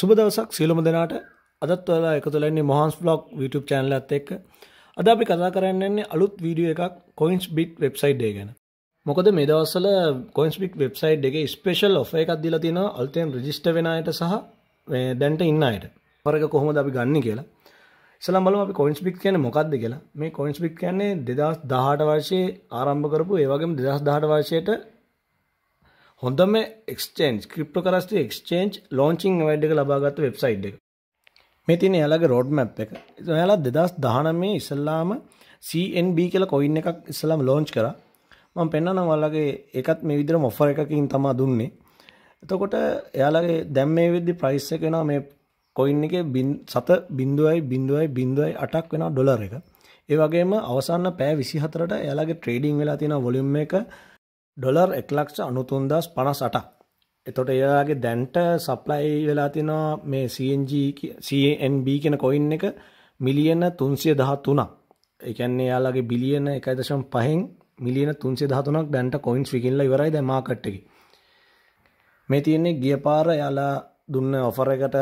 සුබ දවසක් සියලුම දෙනාට අදත් ඔයාලා එකතු වෙන්නේ මොහන්ස් බ්ලොග් YouTube channel එකත් එක්ක. අද අපි කතා කරන්න යන්නේ අලුත් වීඩියෝ එකක් Coinsbit website එක ගැන. මොකද මේ දවස්වල Coinsbit website එකේ special offer එකක් දීලා තිනවා අලුතෙන් register වෙන අයට සහ මේ දැන්ට ඉන්න අයට. පරක කොහොමද අපි ගන්න කියලා. ඉස්සෙල්ලා බලමු අපි Coinsbit කියන්නේ මොකක්ද කියලා. මේ Coinsbit කියන්නේ 2018 වර්ෂයේ ආරම්භ කරපු ඒ වගේම 2018 වර්ෂයේට හොඳම එක්ස්චේන්ජ් ක්‍රිප්ටෝකරන්සි එක්ස්චේන්ජ් ලොන්චින් වැඩ් එක ලබාගත්ත වෙබ්සයිට් එක. මේ තියෙන එයාලගේ රෝඩ් මැප් එක. එයාලා 2019 ඉස්සල්ලාම CNB කියලා කොයින් එකක් ඉස්සල්ලාම ලොන්ච් කරා. මම පෙන්නනවා ඔයාලගේ ඒකත් මේ විදිහටම ඔෆර් එකකින් තමයි දුන්නේ. එතකොට එයාලගේ දැන් මේ විදිහ ප්‍රයිස් එක වෙනවා මේ කොයින් එකේ සත 0.0.08ක් වෙනවා ඩොලර් එක. ඒ වගේම අවසාන පෑ 24ට එයාලගේ ට්‍රේඩින් වෙලා තියෙන වොලියුම් එක 0.0 ඩොලර් එක්ලක්ෂ අනුතුන්දස් පනස් අටක් එතොට ඒලාගේ දැන්ට සප්ලයි වෙලා තිනවා මේ CNB කියෙන කොයින් එක මිලියන තුන්සිය දහත් වනා එකන්නේ යාලාගේ බිලියන එකදශම් පහෙන් මිලියන තුන්සේ දහතුනක් දැන්ට කොයින්ස් විකිල්ල ඉවරයි දැමකට්ටකි මේ තියෙන්නේ ගිය පාර යාලා දුන්න ඔෆර එකට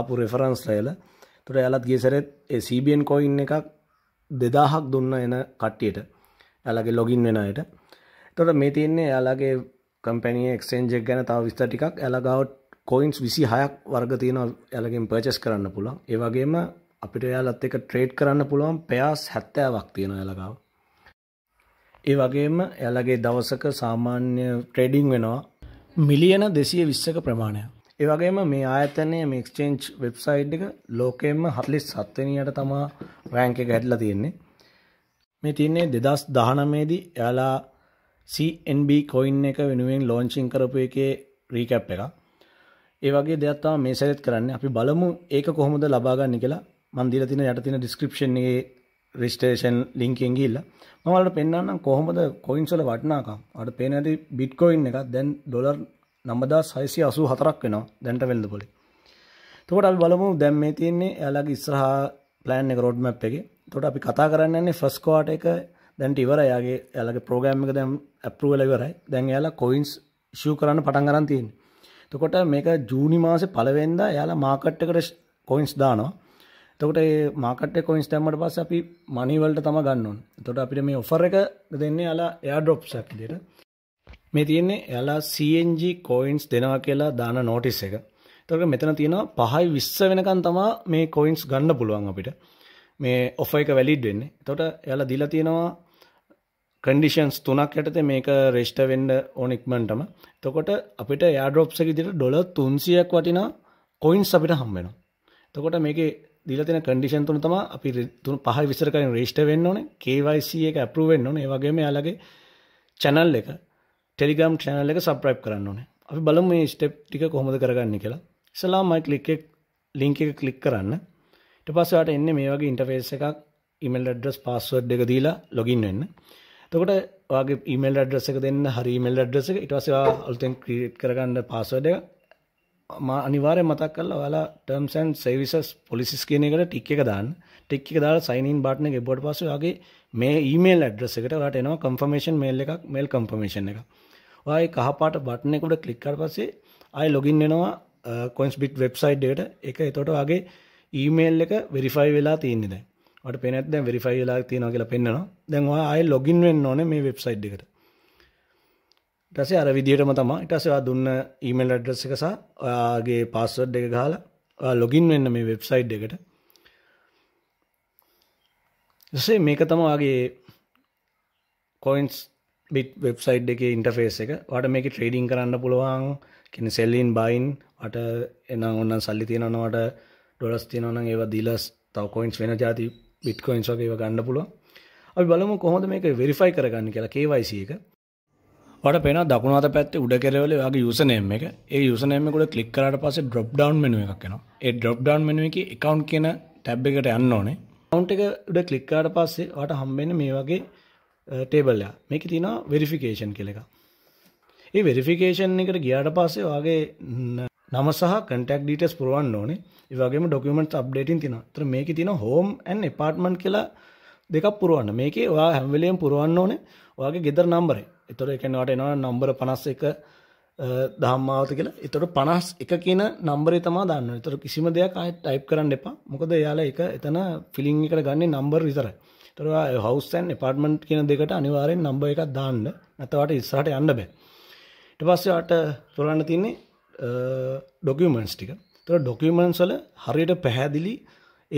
අපපු රෙෆරන්ස් රේල තුර යාලත් ගේසරෙත් CBN කොයින් එකක් දෙදාහක් දුන්න එන කට්ටියට ඇලගේ ලොගින් වෙනයට තොට මේ තියන්නේ යාලාගේ කම්පැනිය එක්ෂෙන්ජෙක් ගැන තාව විස්ත ටිකක් ඇලගවට් කොයින්ස් විසි හයක් වර්ග තියෙන ඇලගින් පර්චස් කරන්න පුළන් ඒවගේම අපිට යාලත් එක ට්‍රේඩ් කරන්න පුළුවන් පයාස් හැත්තෑවක් තියෙන ඇලගාව ඒ වගේම ඇලගේ දවසක සාමාන්‍ය ට්‍රේඩිං වෙනවා මිලියන දෙසිය විස්සක ප්‍රමාණය ඒවගේම මේ ආයතනය මේක්ස්චේන්ච් වෙබ්සයි් එක ලෝකෙන්ම හත්ලිස් සත්වනයට තමා රෑන්ක එක හැටලා තියෙන්නේ මේ තියන්නේ දෙදස් දහනමේදී එයාලා CNB කොයින් එක වෙනුවෙන් ලෝංචිං කරපු එකේ රීකැප් එක ඒ වගේ දෙයක් තමයි මේ සැරේත් කරන්නේ අපි බලමු ඒක කොහොමද ලබා ගන්න කියලා මම දීලා තියෙන යට තියෙන ඩිස්ක්‍රිප්ෂන් එකේ රෙජිස්ට්‍රේෂන් link එකෙන් ගිහිල්ලා මම ඔයාලට පෙන්නන්නම් කොහොමද කොයින්ස් වල වටිනාකම් ඔයාලට පේන ඇති බිට්කොයින් එකක් දැන් ඩොලර් 9684ක් වෙනවා දැන්ට වෙළඳ පොලේ එතකොට අපි බලමු දැන් මේ තියෙන්නේ එයාලගේ ඉස්සරහා ප්ලෑන් එක රෝඩ් මැප් එකේ එතකොට අපි කතා කරන්න යන්නේ ෆස්ට් ක්වාටර් එක දැන්ට ඉවර යාගේ ඇලගේ ප්‍රෝගෑම්ික දැම් ඇපරුවලවරයි දැන් යාලා කොයින්ස් ෂූ කරන්න පටන් ගරන්තියෙන් තකොට මේක ජූනි මාස පලවෙන්ද යාලා මාකට්ටකට කොයින්ස් දානවා තකට මාකට කොයින්ස් තැම්මට පස් අපි මනිවලට තම ගන්නුන් තොට අපිට මේ ඔෆර එක දෙන්නේ යාලා එයා ඩොප් සැක්දිට මේ තියෙන්නේ යාලා CNG කොයින්ස් දෙනවා කියලා දාන නෝටිස් එක තොට මෙතන තියෙනවා පහයි විස්ස වෙනකන් තමා මේ කොයින්ස් ගන්න පුළුවන් අපිට මේ ඔෆ එක වැලිඩ් වෙන්නේ තොට යාලා දිලා තියෙනවා කඩිෂන්ස් තුනක් යටතේ මේක රෙෂ්ට වෙන්ඩ ඕනෙක්මන්ටම තොකොට අපිට යාඩරෝප්ස විදිට ඩොල තුන්සියක් වටිනා කොයින්ස් අපිට හම්බෙන තොකොට මේක දිලතින කඩිෂන් තුන තම අපි තුන් පහ විසර කරින් රේෂ්ට වෙන්න ඕන කවයිස එක ඇපරුවෙන් ඕන ඒවගේම යාලගේ චැනල් එක ටෙලිගම් චැනල් එක සප්‍රයිප් කරන්න ඕනේ අපි බල මේ ස්ටප් ටික කොහොමද කරගන්න කියලා සලා මයි කලික්ෙක් ලිංක එක කලික් කරන්න ට පස්සට එන්න මේ වගේ ඉන්ටෆේස් එකක් ඉමල් ඩ්‍රස් පස්සුවඩ් එක දීලා ලොගින් වෙන්න තකොට වගේ ඊමල් ඩ්‍රෙස එක දෙන්න හරිමල් ඩ්‍රෙස එක ඉටවසවා අලුතෙන් ක්‍රීට් කරගන්න පස්සවඩ අනිවාරය මතක් කල්ල ඔයාලා ටර්ම්සන් සවිසස් පොලිසිස් කියන එකට ටික් එක දාන්න ටික් එක දාලා සයිනන් බාට්න එක බොඩ් පස්සයාගේ මේ ඊමේල් ඇඩ්‍රෙස එකට ට එනවා කම්ෆර්මේෂන් මේල් එකක් මේල් කම්පර්මේෂන් එක ඔය කහපාට බට්නෙකුට කලික්කර පස්සේ අයි ලොගින් වෙනවා කොන්ස්බිට් වෙබ්සයිට් එකට එක එතොට වගේ ඊමේල් එක වෙරිෆයි වෙලා තියන්නේ දැන් මට පේනත් දැන් වෙරිෆයි වෙලා තියෙනවා කියලා පෙන්නවා දැන් ඔයා ආයෙ ලොගින් වෙන්න ඕනේ මේ වෙබ්සයිට් එකට ඊට පස්සේ අර විදියටම තමයි ඊට පස්සේ ඔයා දුන්න ඊමේල් ඇඩ්‍රස් එක සහ ඔයාගේ පාස්වර්ඩ් එක ගහලා ඔයා ලොගින් වෙන්න මේ වෙබ්සයිට් එකට සේ මේක තමවාගේ කොයින්ස් බිට් වෙබ්සයිට් එක ඉන්ටෆේස් එක වට මේක ට්‍රේඩිං කරන්න පුළුවන් කෙන සෙල්ලින් බයින් වට එනම් ඔන්න සල්ලි තියෙනනවට ඩොලස් තියෙනවනම් ඒවා දීලස් තව කොයින්ස් වෙන ජාති බිට්කොයින්ස් වගේ ගන්න පුළුවන් අපි බලමු කොහොමද මේක වෙරිෆයි කරගන්න කියලා KYC එක. ඔයාලට පේනවා දකුණු අත පැත්තේ උඩ කෙළවර ඔයාගේ user name එක. ඒ user name එක උඩ click කරාට පස්සේ drop down menu එකක් එනවා. ඒ drop down menu එකේ account කියන tab එකට යන්න ඕනේ. account එක උඩ click කරාට පස්සේ ඔයාට හම්බෙන්නේ මේ වගේ table එකක්. මේකේ තියෙනවා verification කියලා එකක්. ඒ verification එකට ගියාට පස්සේ ඔයාගේ නම සහ කටක් ඩීටස් පුරුවන් ඕනේ ඒවගේ ඩොකමට අප්ඩේටින් තින තර මේක තින හෝම් ඇන් එපාර්ට්මන්් කියලා දෙක් පුරුවන්න මේක වා හැම්වලයෙන් පුරුවන්න ඕනේ ඔයාගේ ගෙදර නම්බරේ එතොර එකනවට එනවා නම්බර පනස් එක දහම්මාවත කියලා එතොට පනස් එක කියන නම්බරේ තමා දන්න තොර කිසිම දෙයක් අයි ටයිප් කරන්න එපා මොකද යාල එක එතන ෆිලිං එකට ගන්නේ නම්බර් විතර තොරවා හවස්සන් එපාර්ට්මන්ට් කියන දෙකට අනිවාරෙන් නම්බ එකක් දාන්න නැතවට ඉස්සාට යන්න බෑ ට පස්සට තුරන්න තින්නේ ඩොකමන්ස් ටික තර ඩොකමන්සල හරියට පැහැදිලි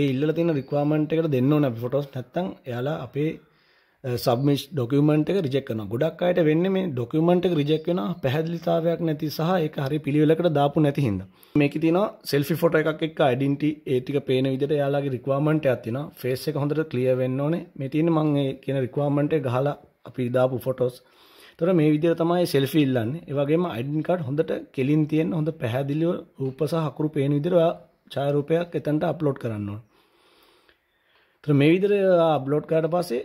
ඒ ඉල්ල තින රික්වාමන්ට එකට දෙන්න නැ ෆොටස් නැත්තං යාලා අපේ සබමිස් ඩොකමට එක රිජෙක් කන ගොඩක් අයට වෙන්න මේ ඩොකමට එක රිජෙක් වෙන පැහැදිලිතාවයක් නැති සහ එක හරි පිළිවෙලකට දාපු නැති හිද මේක තින සෙල්ි ෆොට එකක් එක් අඩින්ටි ඒටික පේන විදිට යාලාගේ රික්වාමට ඇතින ෆේස් එක හොඳට කලිය වෙන්න ඕනේ මෙතින මං කියන රික්වාමට ගහලා අපි දාපු ෆොටෝස් තොර මේ විදිර තමයි සෙල්ෆි ඉල්ලන්නේ ඒවගේම අයිඩන් කාඩ් හොඳට කෙලින් තියෙන හොඳ පැහැදිලිව රූප සහ අකුරු පේන විදිහට ඡායාරූපයක් එතනට අප්ලෝඩ් කරන්න ඕන. තොර මේ විදිහට අප්ලෝඩ් කරාට පස්සේ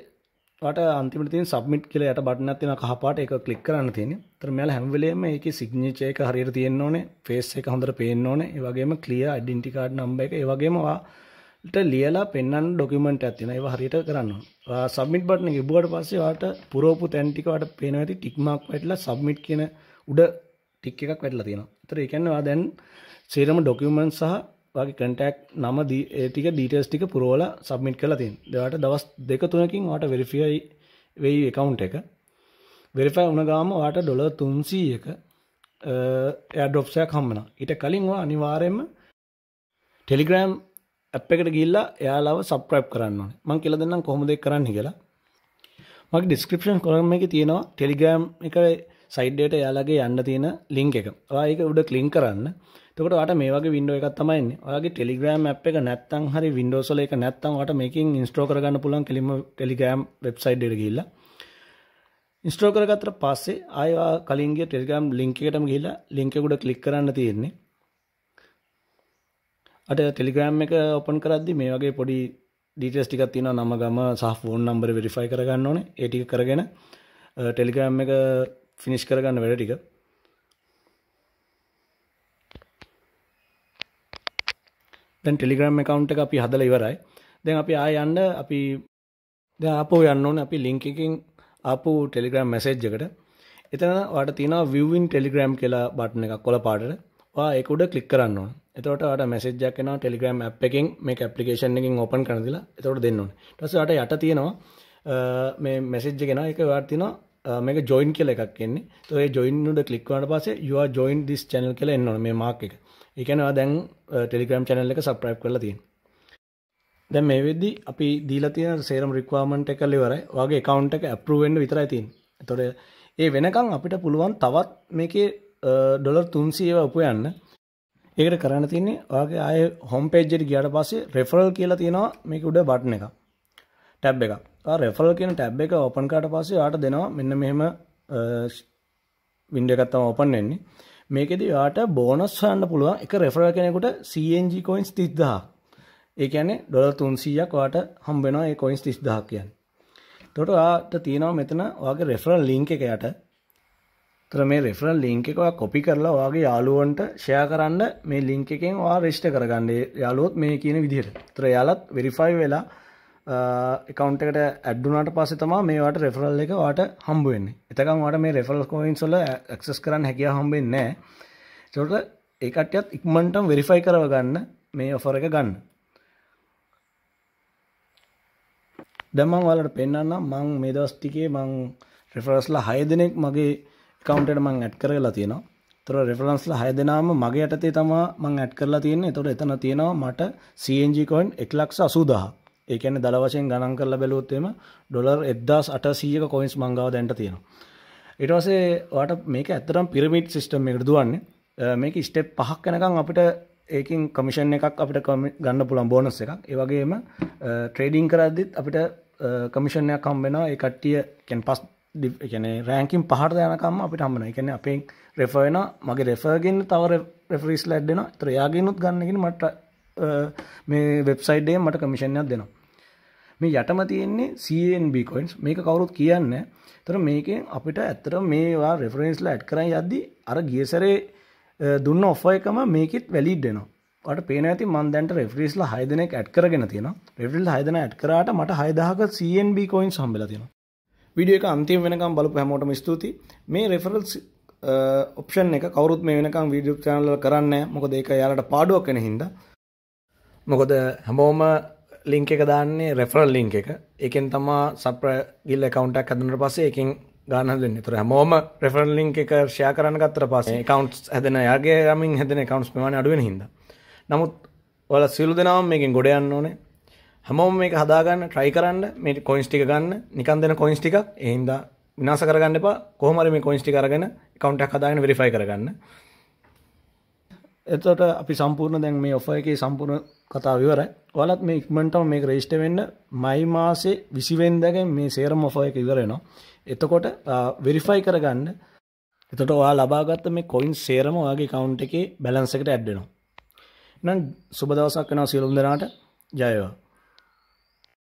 ට අන්තිමට තින් සබ්මිට් කියලා යට බටනක් තියෙන කහ පාට එක ක්ලික් කරන්න තියෙන්නේ. ඒතර මෙයාලා හැම වෙලෙම ඒකේ සිග්නේචර් එක හරියට තියෙන්න ඕනේ. ෆේස් එක හොඳට පේන්න ඕනේ. ඒ වගේම ක්ලියර් ඩෙන්ටි කාඩ් නම්බර් එක ඒ වගේම ට ලියලා පෙන්න්න ඩොකමට ඇතින ඒ හරියට කරන්න සබමිට බටන ගෙබ්බුවට පස්සේ වාට පුරෝපු තැන්ටිකවට පේන ඇති ටික්මක් වැටලා සබමිට් කියන උඩ ටික් එකක් වැටලා තියෙන තර එකන්නවා දැන් සේරම ඩොකමෙන්ට් සහ වගේ කටක් නම ඒටික ඩීටස් ටික පුරෝල සබමිට් කලා තින් දෙවට දවස් දෙක තුනකින් වාට වෙරිෆියයි වෙයි එකවුන්් එක වෙරිෆයි උනගාම වාට ඩොල තුන්සීයක එය ඩොප්සයක් හම්මන ඉට කලින්වා අනිවාරයෙන්ම ටෙලිග්‍රෑම් ඇප් එකට ගිල්ලා එයාලාව සබ්‍රයිප් කරන්න මං කියල දෙන්නම් කොහොමද කරන්න කියලා මගේ ඩිස්ක්‍රපෂන් කොරම එක තියෙනවා ටෙලිග්‍රම් එක සයිඩ්ඩට යාලගේ යන්න තියෙන ලිංක එක ඒක උඩ කලින් කරන්න තකට ට මේ වගේ විඩෝ එකක් තමයින්නේ ඔයාගේ ටෙලිග්‍රම් ඇ් එක නැත්තං හරි විඩෝසල එක නැත්තම් ට මේකින් ඉස්ට්‍රෝ කරගන්න පුලන් කෙලිම ටෙලිග්‍රම් වෙබ්සයිඩ් ගිල්ලා ඉස්ට්‍රෝ කරගතර පස්සේ ආයවා කලින්ගේ ටෙල්ගම් ලිංකකටම ගිලා ලිංකකුඩ කලික් කරන්න තියෙන්නේ අට ටෙලිග්‍රෑම් එක ඔපන් කරද්දි මේ වගේ පොඩි ඩීටස් ටිකක් තියෙන නම ගම සහ ෆෝන් නම්බර වෙරිෆයි කරගන්න ඕනේ ඒ ටික කරගෙන ටෙලිග්‍රෑම් එක ෆිනිෂ් කරගන්න වැඩ ටික දැන් ටෙලිග්‍රම් එකකවන්් එක අපි හදල ඉවරයි දැන් අපි ආය යන්න අපි ද අපෝ යන්න ඕන අපි ලිංකින් ආපු ටෙලිග්‍රම් මැසේජ්ජකට එතන වට තින විවන් ටෙලිග්‍රම් කියලා බට්න එකක් කොළ පාටට ඒක උඩ ක්ලික් කරන්න ඕන. එතකොට ඔයාට මැසේජ්යක් එනවා Telegram app එකෙන් මේක application එකෙන් open කරන දිලා එතකොට දෙන්න ඕනේ. ඊට පස්සේ ඔයාට යට තියෙනවා මේ message එක එනවා ඒක ඔයාට තියෙනවා මේක join කියලා එකක් එන්නේ. તો ඒ join උඩ click කරාට පස්සේ you are joined this channel කියලා එන්න ඕනේ මේ mark එක. ඒ කියන්නේ ඔයා දැන් Telegram channel එක subscribe කරලා තියෙනවා. දැන් මේ වෙද්දි අපි දීලා තියෙන සේරම රික්වයර්මන්ට් එක ලෙවරයි. ඔයාගේ account එක approve වෙන්න විතරයි තියෙන්නේ. එතකොට ඒ වෙනකන් අපිට පුළුවන් තවත් මේකේ ඩොලර් තුන්සියව උපයන්න ඒකට කරන්න තින්නේ වගේ ආය හොම් පේජ්ජට ගියට පස්සේ රෙෆරල් කියලා තියෙනවා මේක උඩ බට්න එක ටැබ් එක රෙෆල් කියන ටැබ් එක ඔපන් කාට පස්සේ යාට දෙනවා මෙන්න මෙහෙම වින්ඩ එකත්තම ඔපන් වෙන්නේ මේකෙද යාට බෝනස් හන්න පුළුවන් එක රෙෆරල් කෙනෙකුට සජ කොයින්ස් තිස්දා ඒකැනෙ ඩොල තුන්සීයක් වාට හම්බෙනවා ඒ කොයින්ස් තිස්දාහ කියන්න තොට ආට තියෙනවා මෙතන වගේ රෙෆරල් ලිංක එක යට තර මේ රෙෆරල් ලිංක එක කොපි කරලා ඔයාගේ යාළුවන්ට ෂයා කරන්න මේ ලිංක එකෙන් වා රෙස්ට කරගන්නේ යාළුවොත් මේ කියන විදිහට තර යාලත් වෙරිෆයි වෙලා එකකවන්ට එකට ඇඩ්ඩුනාට පස්සේ තමා මේවාට රෙෆරල් එක වාට හම්බුවෙන්නේ එතකම් වාට මේ රෙෆරල් කෝයින් සොල ඇක්සස් කරන්න හැකිය හම්බෙන්නේ නැහැ ඒකට ඒකටයත් ඉක්මන්ටම් වෙරිෆයි කරව ගන්න මේ ඔෆර එක ගන්න දැමං වලට පෙන්න්න මං මේ දවස්ටිකේ මං රෙෆරස්ලා හය දෙනෙක් මගේ කවුන්ටට මං ඇඩ් කරලා තියෙනවා තොර රෙෆරන්ස්ල හය දෙනාම මගේ යටතේ තමා මං ඇඩ් කරලා තියන්නේ තොට එතන තියෙනවා මට සජ කොයින් එක් ලක්ෂ අසුදහ ඒකන දළ වශයෙන් ගණන් කරලා බැලොත්තේම ඩොලර් එද්දස් අට සීක කොයින්ස් මංගාව දැන්ට තියෙනවා ඉටවසේ ට මේක ඇතරම් පිරමිට් සිිටම් එකට දුවන්නේ මේක ස්ටෙප් පහක් කැනකම් අපිට ඒකින් කමිෂන් එකක් අපිට ගන්න පුළන් බෝනස් එකක් ඒවගේම ට්‍රේඩිං කරද්දිත් අපිට කමිෂණයක් කම්බෙනවා ඒ කට්ටිය කැන් පස් එකන රෑකින් පහට යනකම් අපිට හම්බන එකන අපෙන් රෙෆයන මගේ රෙෆර්ගෙන් තව රෙෆරිස් ලැඩ්ඩෙන ත්‍රයාගෙනුත් ගන්නකින් මට මේ වෙබ්සයිඩේ මට කමිෂණයක් දෙනවා මේ යටම තියෙන්නේ සන්B කොයින්ස් මේක කවුරුත් කියන්න තර මේකෙන් අපිට ඇත්තර මේවා රෙෆරෙන්ස්ල ඇඩ් කරයි යද්දි අර ගියසරේ දුන්න ඔෆ එකම මේකෙත් වැලිඩ්ඩෙනවා ට පේන ඇති මන්දැන්ට රෙෆරිස්ල හයදනෙක් ඇඩ් කරගෙන තියෙන රෙෆිල් හයදන ඇඩ් කරට මට හයදාහක සන්B කොයින් සම්බල තියෙනවා වීඩියෝ එක අන්තිම වෙනකම් බලපු හැමෝටම ස්තුතියි මේ රෙෆරල්ස් ඔප්ෂන් එක කවුරුත් මේ වෙනකම් වීඩියෝ channel වල කරන්නේ මොකද ඒක යාලට පාඩුවක් වෙන හින්දා මොකද හැමෝම ලිංක එක දාන්නේ රෙෆරල් ලිංක එක එකෙන් තමා සප්‍ර ගිල් account එකක් හදනට පස්සේ එකෙන් ගන්න හදන්නේ. ඒතර හැමෝම රෙෆරල් ලින්ක් එක ෂෙයා කරන්න ගත්තට පස්සේ accounts හැදෙන යාගේ යමින් හැදෙන accounts ප්‍රමාණය අඩු වෙන හින්දා. නමුත් ඔයාලා සියලු දෙනාම මේකෙන් ගොඩ යන්න ඕනේ. හැමෝම මේක හදාගන්න try කරන්න මේ coins ටික ගන්න නිකන් දෙන coins ටිකක් ඒ හින්දා විනාශ කරගන්න එපා කොහොම හරි මේ coins ටික අරගෙන account එකක් හදාගෙන verify කරගන්න එතකොට අපි සම්පූර්ණ දැන් මේ ඔෆර් එකේ සම්පූර්ණ කතාව ඉවරයි. ඔයාලත් මේ ඉක්මනටම මේක රෙජිස්ටර් වෙන්න මයි මාසේ 20 වෙනිදාගෙන් මේ සේරම ඔෆර් එක ඉවර වෙනවා. එතකොට වෙරිෆයි කරගන්න. එතකොට ඔයාලා ලබාගත්ත මේ coin සේරම ඔයාගේ account එකේ balance එකට add වෙනවා. එහෙනම් සුබ දවසක් වෙනවා සියලුම දෙනාට. ජය වේවා.